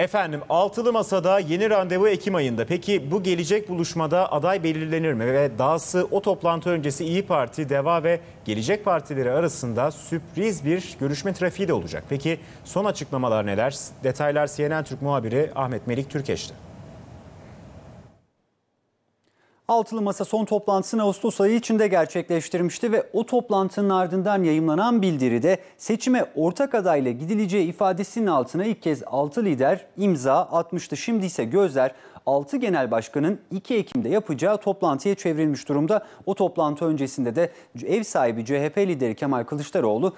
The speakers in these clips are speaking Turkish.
Efendim altılı masada yeni randevu Ekim ayında. Peki bu gelecek buluşmada aday belirlenir mi? Ve dahası o toplantı öncesi İyi Parti, DEVA ve Gelecek Partileri arasında sürpriz bir görüşme trafiği de olacak. Peki son açıklamalar neler? Detaylar CNN Türk muhabiri Ahmet Melik Türkeş'te. Altılı Masa son toplantısını Ağustos ayı içinde gerçekleştirmişti ve o toplantının ardından yayımlanan bildiride seçime ortak adayla gidileceği ifadesinin altına ilk kez 6 lider imza atmıştı. Şimdi ise gözler 6 genel başkanın 2 Ekim'de yapacağı toplantıya çevrilmiş durumda. O toplantı öncesinde de ev sahibi CHP lideri Kemal Kılıçdaroğlu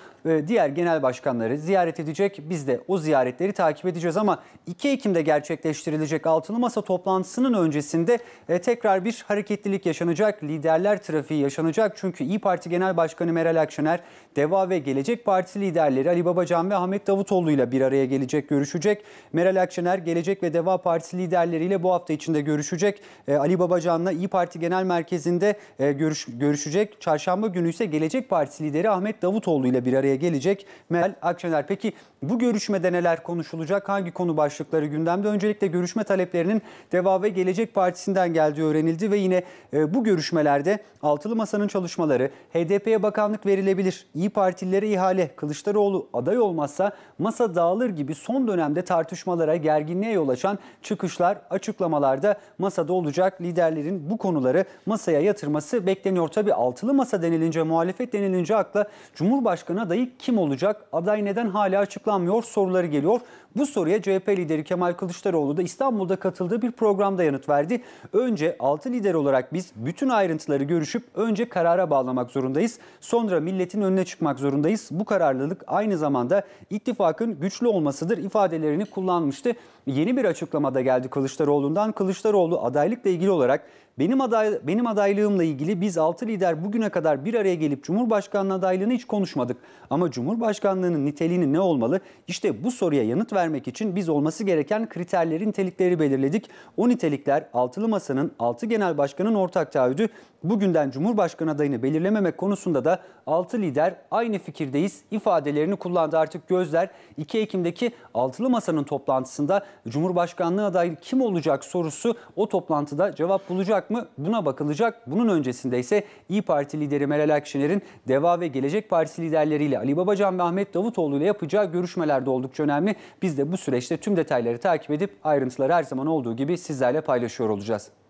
diğer genel başkanları ziyaret edecek. Biz de o ziyaretleri takip edeceğiz ama 2 Ekim'de gerçekleştirilecek altılı masa toplantısının öncesinde e, tekrar bir hareket hareketlilik yaşanacak, liderler trafiği yaşanacak. Çünkü İyi Parti Genel Başkanı Meral Akşener, DEVA ve Gelecek Partisi liderleri Ali Babacan ve Ahmet Davutoğlu ile bir araya gelecek, görüşecek. Meral Akşener, Gelecek ve DEVA Partisi liderleriyle bu hafta içinde görüşecek. Ee, Ali Babacan'la İyi Parti Genel Merkezi'nde e, görüş, görüşecek. Çarşamba günü ise Gelecek Partisi lideri Ahmet Davutoğlu ile bir araya gelecek. Meral Akşener peki bu görüşmede neler konuşulacak? Hangi konu başlıkları gündemde? Öncelikle görüşme taleplerinin DEVA ve Gelecek Partisi'nden geldiği öğrenildi ve yine Yine e, bu görüşmelerde altılı masanın çalışmaları HDP'ye bakanlık verilebilir, İyi Partililere ihale, Kılıçdaroğlu aday olmazsa masa dağılır gibi son dönemde tartışmalara, gerginliğe yol açan çıkışlar, açıklamalarda masada olacak liderlerin bu konuları masaya yatırması bekleniyor. Tabi altılı masa denilince, muhalefet denilince akla Cumhurbaşkanı adayı kim olacak, aday neden hala açıklanmıyor soruları geliyor. Bu soruya CHP lideri Kemal Kılıçdaroğlu da İstanbul'da katıldığı bir programda yanıt verdi. Önce altı lider olarak biz bütün ayrıntıları görüşüp önce karara bağlamak zorundayız. Sonra milletin önüne çıkmak zorundayız. Bu kararlılık aynı zamanda ittifakın güçlü olmasıdır ifadelerini kullanmıştı. Yeni bir açıklamada geldi Kılıçdaroğlu'ndan. Kılıçdaroğlu adaylıkla ilgili olarak benim aday benim adaylığımla ilgili biz 6 lider bugüne kadar bir araya gelip Cumhurbaşkanlığı adaylığını hiç konuşmadık. Ama Cumhurbaşkanlığının niteliğini ne olmalı? İşte bu soruya yanıt vermek için biz olması gereken kriterlerin nitelikleri belirledik. O nitelikler altılı masanın 6 altı genel Başkan'ın ortak taahhüdü bugünden Cumhurbaşkanı adayını belirlememek konusunda da 6 lider aynı fikirdeyiz ifadelerini kullandı. Artık gözler 2 Ekim'deki altılı masanın toplantısında Cumhurbaşkanlığı adayı kim olacak sorusu o toplantıda cevap bulacak mı buna bakılacak. Bunun öncesinde ise İyi Parti lideri Meral Akşener'in Deva ve Gelecek Partisi liderleriyle Ali Babacan ve Ahmet Davutoğlu ile yapacağı görüşmelerde oldukça önemli. Biz de bu süreçte tüm detayları takip edip ayrıntıları her zaman olduğu gibi sizlerle paylaşıyor olacağız.